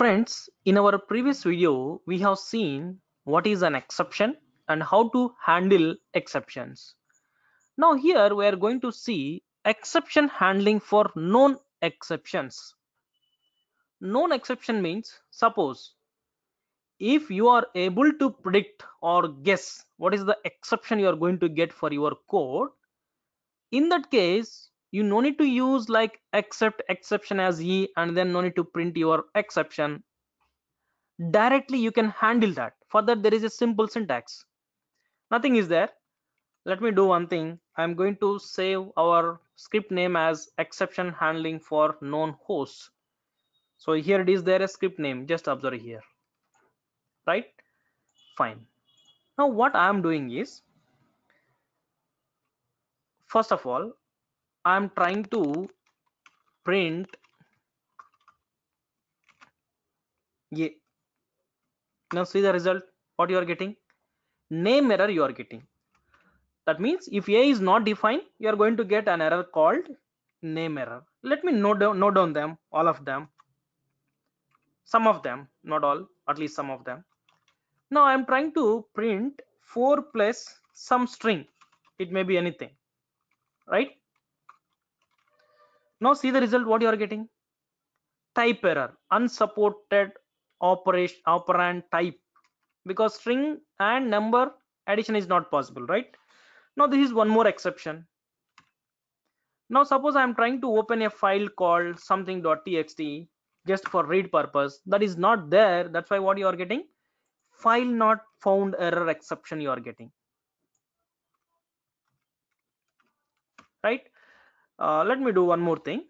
Friends, in our previous video, we have seen what is an exception and how to handle exceptions. Now here we are going to see exception handling for known exceptions. Known exception means suppose if you are able to predict or guess what is the exception you are going to get for your code, in that case, you no need to use like accept exception as e and then no need to print your exception directly you can handle that for that there is a simple syntax nothing is there let me do one thing i'm going to save our script name as exception handling for known hosts so here it is there a script name just observe here right fine now what i'm doing is first of all i'm trying to print A. now see the result what you are getting name error you are getting that means if a is not defined you are going to get an error called name error let me note down note down them all of them some of them not all at least some of them now i am trying to print 4 plus some string it may be anything right now see the result what you are getting type error unsupported operation operand type because string and number addition is not possible right now this is one more exception now suppose i am trying to open a file called something.txt just for read purpose that is not there that's why what you are getting file not found error exception you are getting right uh, let me do one more thing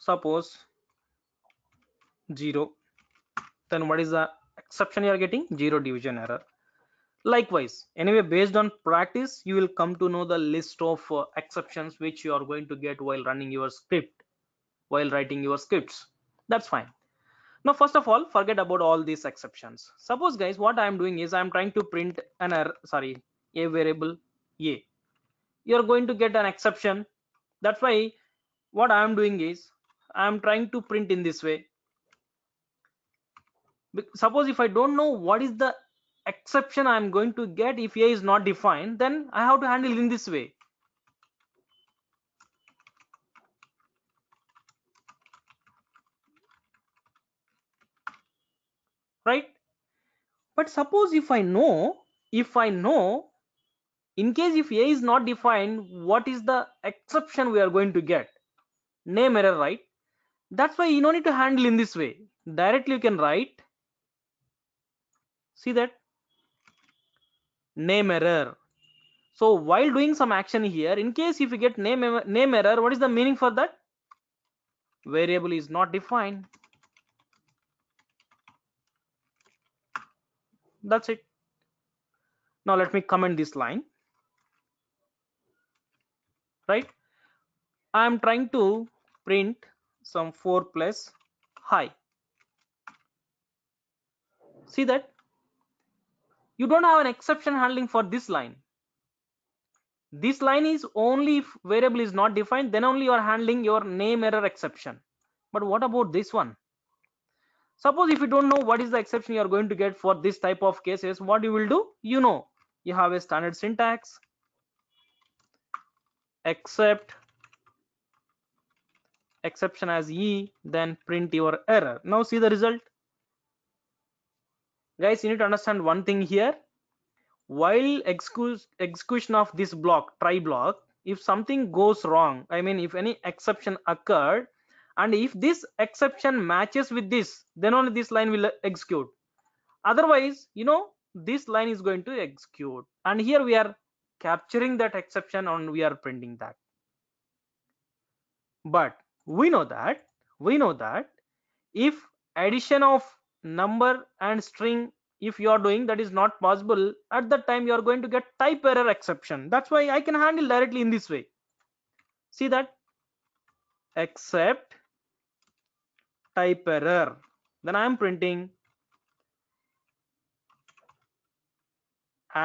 suppose 0 then what is the exception you are getting zero division error likewise anyway based on practice you will come to know the list of uh, exceptions which you are going to get while running your script while writing your scripts that's fine now first of all forget about all these exceptions suppose guys what i am doing is i am trying to print an error sorry a variable a you're going to get an exception that's why what i am doing is i am trying to print in this way suppose if i don't know what is the exception i am going to get if a is not defined then i have to handle in this way right but suppose if i know if i know in case if a is not defined what is the exception we are going to get name error right that's why you don't need to handle in this way directly you can write see that name error so while doing some action here in case if you get name name error what is the meaning for that variable is not defined that's it now let me comment this line right i am trying to print some 4 plus high see that you don't have an exception handling for this line this line is only if variable is not defined then only you are handling your name error exception but what about this one suppose if you don't know what is the exception you are going to get for this type of cases what you will do you know you have a standard syntax except exception as e then print your error now see the result guys you need to understand one thing here while execution of this block try block if something goes wrong i mean if any exception occurred and if this exception matches with this then only this line will execute otherwise you know this line is going to execute and here we are capturing that exception and we are printing that but we know that we know that if addition of number and string if you are doing that is not possible at that time you are going to get type error exception that's why i can handle directly in this way see that except type error then i am printing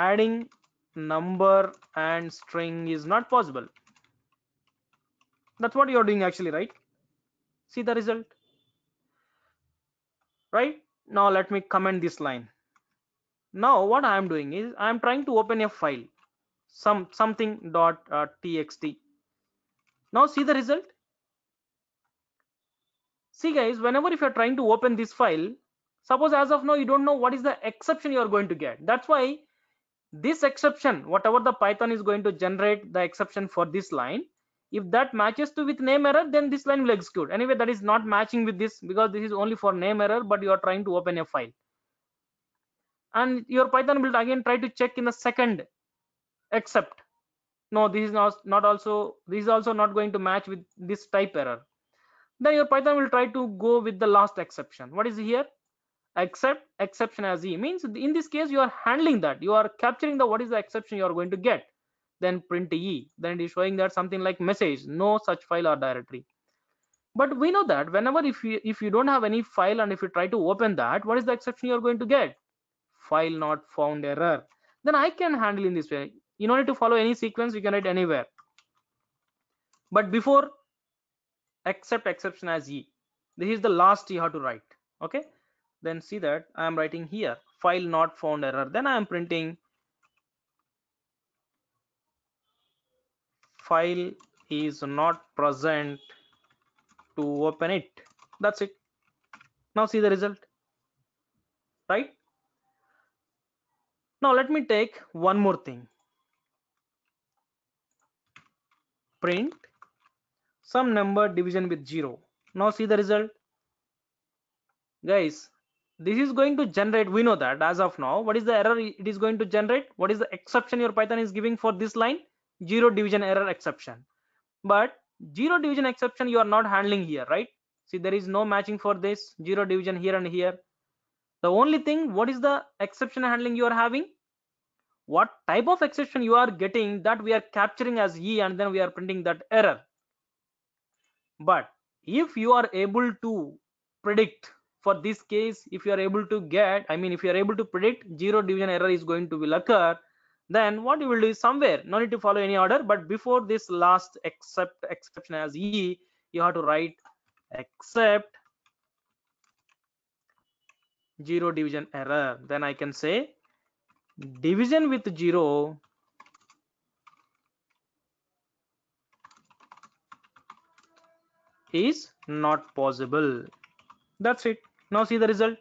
adding number and string is not possible that's what you're doing actually right see the result right now let me comment this line now what i am doing is i am trying to open a file some something dot uh, txt now see the result see guys whenever if you're trying to open this file suppose as of now you don't know what is the exception you are going to get that's why this exception whatever the python is going to generate the exception for this line if that matches to with name error then this line will execute anyway that is not matching with this because this is only for name error but you are trying to open a file and your python will again try to check in the second except no this is not not also this is also not going to match with this type error then your python will try to go with the last exception what is here except exception as e means in this case you are handling that you are capturing the what is the exception you are going to get then print e then it is showing that something like message no such file or directory but we know that whenever if you if you don't have any file and if you try to open that what is the exception you are going to get file not found error then i can handle in this way in order to follow any sequence you can write anywhere but before accept exception as e this is the last you have to write okay then see that I am writing here file not found error then I am printing file is not present to open it that's it now see the result right now let me take one more thing print some number division with zero now see the result guys this is going to generate we know that as of now what is the error it is going to generate what is the exception your python is giving for this line zero division error exception but zero division exception you are not handling here right see there is no matching for this zero division here and here the only thing what is the exception handling you are having what type of exception you are getting that we are capturing as e and then we are printing that error but if you are able to predict for this case if you are able to get i mean if you are able to predict zero division error is going to will occur then what you will do is somewhere no need to follow any order but before this last except exception as e you have to write except zero division error then i can say division with zero is not possible that's it now see the result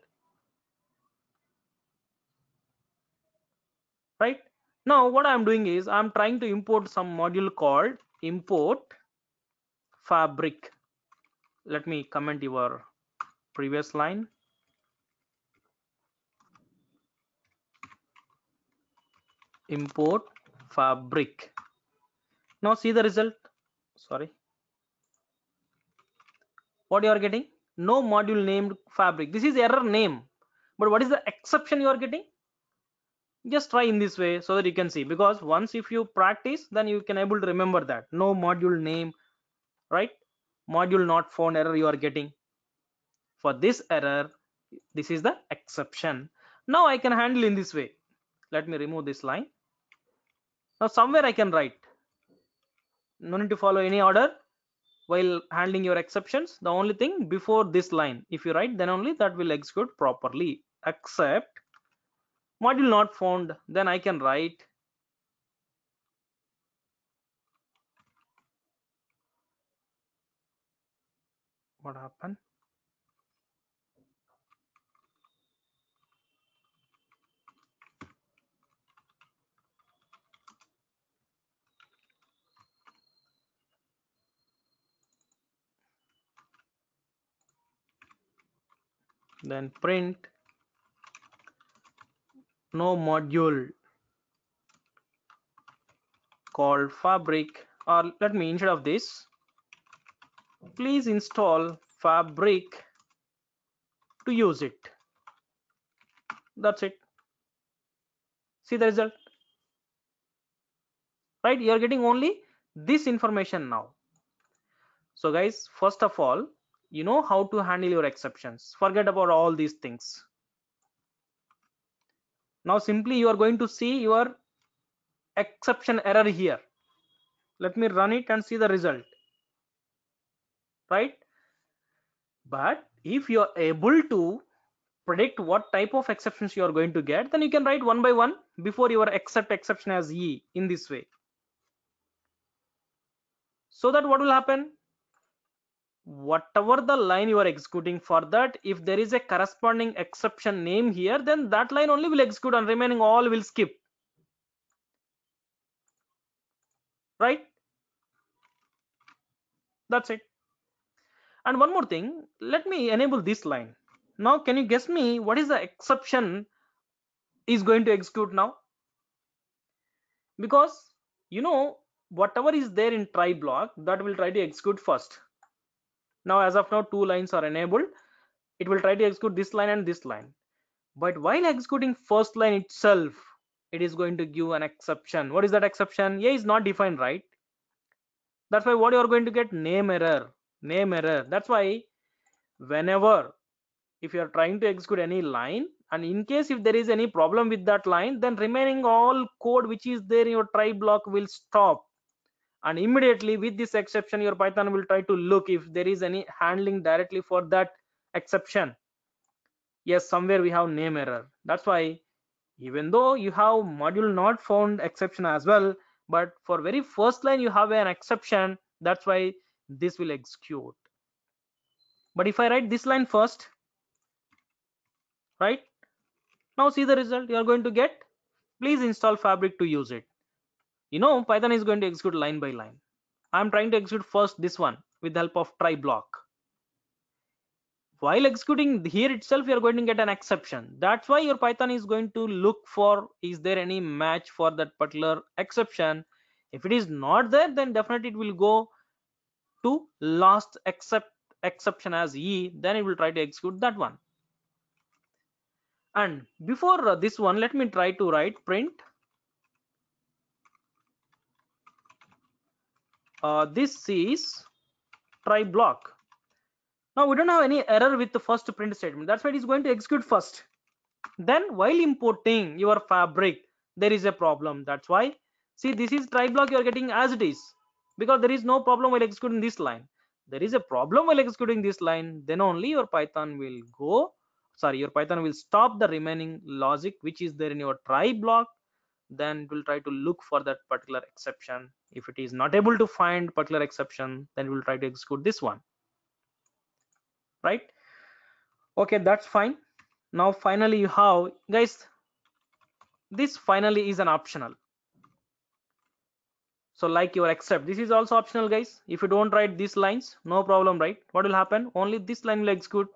right now what i'm doing is i'm trying to import some module called import fabric let me comment your previous line import fabric now see the result sorry what you are getting no module named fabric this is error name but what is the exception you are getting just try in this way so that you can see because once if you practice then you can able to remember that no module name right module not found error you are getting for this error this is the exception now i can handle in this way let me remove this line now somewhere i can write no need to follow any order while handling your exceptions the only thing before this line if you write then only that will execute properly except module not found then i can write what happened then print no module called fabric or let me instead of this please install fabric to use it that's it see the result right you are getting only this information now so guys first of all you know how to handle your exceptions forget about all these things now simply you are going to see your exception error here let me run it and see the result right but if you are able to predict what type of exceptions you are going to get then you can write one by one before your accept exception as e in this way so that what will happen whatever the line you are executing for that if there is a corresponding exception name here then that line only will execute and remaining all will skip right that's it and one more thing let me enable this line now can you guess me what is the exception is going to execute now because you know whatever is there in try block that will try to execute first now as of now two lines are enabled it will try to execute this line and this line but while executing first line itself it is going to give an exception what is that exception a is not defined right that's why what you are going to get name error name error that's why whenever if you are trying to execute any line and in case if there is any problem with that line then remaining all code which is there in your try block will stop and immediately with this exception your python will try to look if there is any handling directly for that exception yes somewhere we have name error that's why even though you have module not found exception as well but for very first line you have an exception that's why this will execute but if i write this line first right now see the result you are going to get please install fabric to use it you know python is going to execute line by line i'm trying to execute first this one with the help of try block while executing here itself you're going to get an exception that's why your python is going to look for is there any match for that particular exception if it is not there then definitely it will go to last except exception as e then it will try to execute that one and before uh, this one let me try to write print uh, this is try block now we don't have any error with the first print statement that's why it is going to execute first then while importing your fabric there is a problem that's why see this is try block you are getting as it is because there is no problem while executing this line there is a problem while executing this line then only your python will go sorry your python will stop the remaining logic which is there in your try block then it will try to look for that particular exception if it is not able to find particular exception then we will try to execute this one right okay that's fine now finally you have guys this finally is an optional so like your except, this is also optional guys if you don't write these lines no problem right what will happen only this line will execute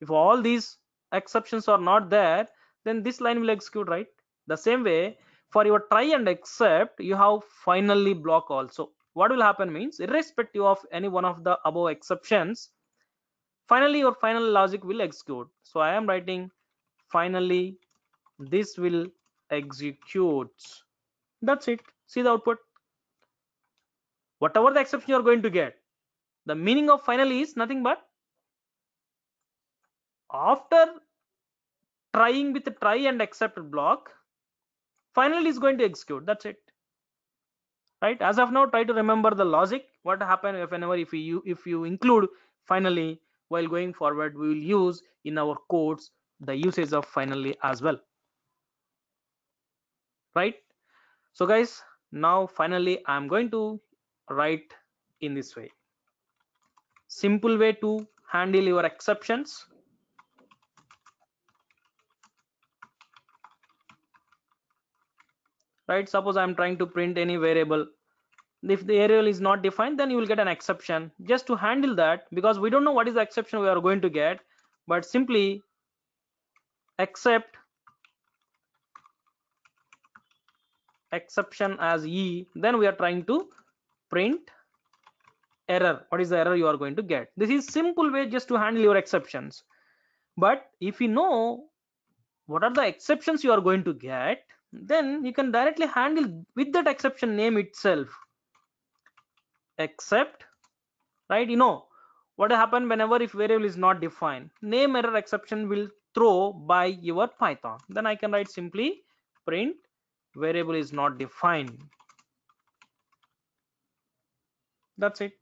if all these exceptions are not there then this line will execute right the same way for your try and except you have finally block also what will happen means irrespective of any one of the above exceptions finally your final logic will execute so i am writing finally this will execute that's it see the output whatever the exception you are going to get the meaning of finally is nothing but after trying with try and except block finally is going to execute that's it right as of now try to remember the logic what happened if whenever if you if you include finally while going forward we will use in our codes the usage of finally as well right so guys now finally i'm going to write in this way simple way to handle your exceptions right suppose i'm trying to print any variable if the variable is not defined then you will get an exception just to handle that because we don't know what is the exception we are going to get but simply accept exception as e then we are trying to print error what is the error you are going to get this is simple way just to handle your exceptions but if you know what are the exceptions you are going to get then you can directly handle with that exception name itself except right you know what happen whenever if variable is not defined name error exception will throw by your python then i can write simply print variable is not defined that's it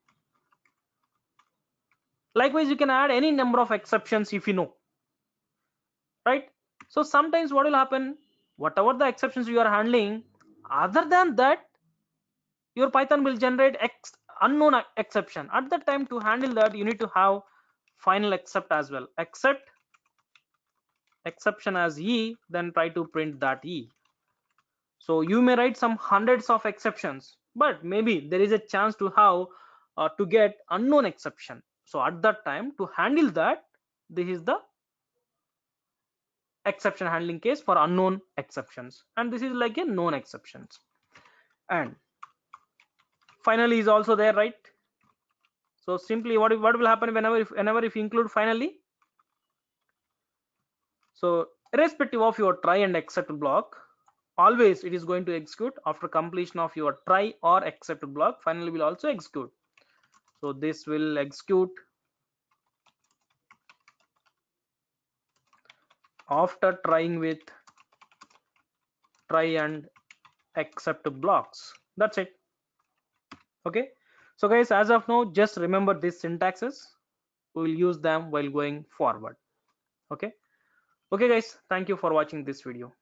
likewise you can add any number of exceptions if you know right so sometimes what will happen whatever the exceptions you are handling other than that your python will generate x unknown exception at that time to handle that you need to have final except as well except exception as e then try to print that e so you may write some hundreds of exceptions but maybe there is a chance to have uh, to get unknown exception so at that time to handle that this is the exception handling case for unknown exceptions and this is like a known exceptions and finally is also there right so simply what what will happen whenever if whenever if you include finally so irrespective of your try and except block always it is going to execute after completion of your try or except block finally will also execute so this will execute after trying with try and accept blocks that's it okay so guys as of now just remember these syntaxes we will use them while going forward okay okay guys thank you for watching this video